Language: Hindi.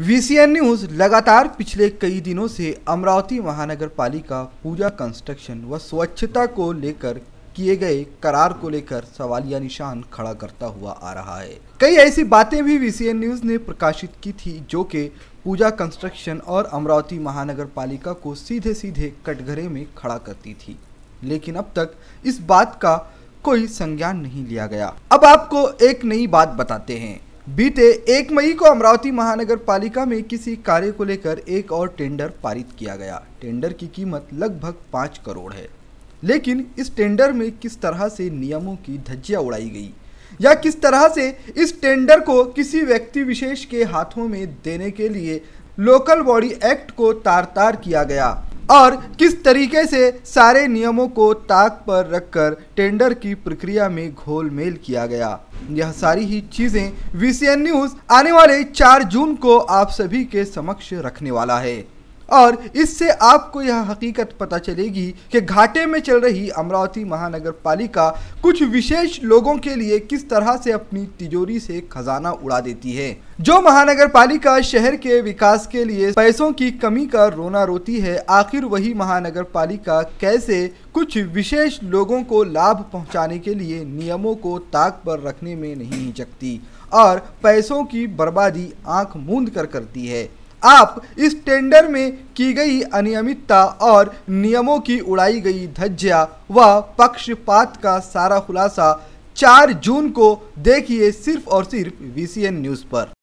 वीसीएन न्यूज लगातार पिछले कई दिनों से अमरावती महानगर पालिका पूजा कंस्ट्रक्शन व स्वच्छता को लेकर किए गए करार को लेकर सवालिया निशान खड़ा करता हुआ आ रहा है कई ऐसी बातें भी वीसीएन न्यूज ने प्रकाशित की थी जो कि पूजा कंस्ट्रक्शन और अमरावती महानगर पालिका को सीधे सीधे कटघरे में खड़ा करती थी लेकिन अब तक इस बात का कोई संज्ञान नहीं लिया गया अब आपको एक नई बात बताते हैं बीते एक मई को अमरावती महानगर पालिका में किसी कार्य को लेकर एक और टेंडर पारित किया गया टेंडर की कीमत लगभग पाँच करोड़ है लेकिन इस टेंडर में किस तरह से नियमों की धज्जियाँ उड़ाई गई या किस तरह से इस टेंडर को किसी व्यक्ति विशेष के हाथों में देने के लिए लोकल बॉडी एक्ट को तार तार किया गया और किस तरीके से सारे नियमों को ताक पर रखकर टेंडर की प्रक्रिया में घोलमेल किया गया यह सारी ही चीजें वीसीएन न्यूज आने वाले 4 जून को आप सभी के समक्ष रखने वाला है और इससे आपको यह हकीकत पता चलेगी कि घाटे में चल रही अमरावती महानगर पालिका कुछ विशेष लोगों के लिए किस तरह से अपनी तिजोरी से खजाना उड़ा देती है जो महानगर पालिका शहर के विकास के लिए पैसों की कमी का रोना रोती है आखिर वही महानगर पालिका कैसे कुछ विशेष लोगों को लाभ पहुंचाने के लिए नियमों को ताक पर रखने में नहीं हिचकती और पैसों की बर्बादी आंख मूंद कर करती है आप इस टेंडर में की गई अनियमितता और नियमों की उड़ाई गई धज्जिया व पक्षपात का सारा खुलासा 4 जून को देखिए सिर्फ और सिर्फ वी न्यूज़ पर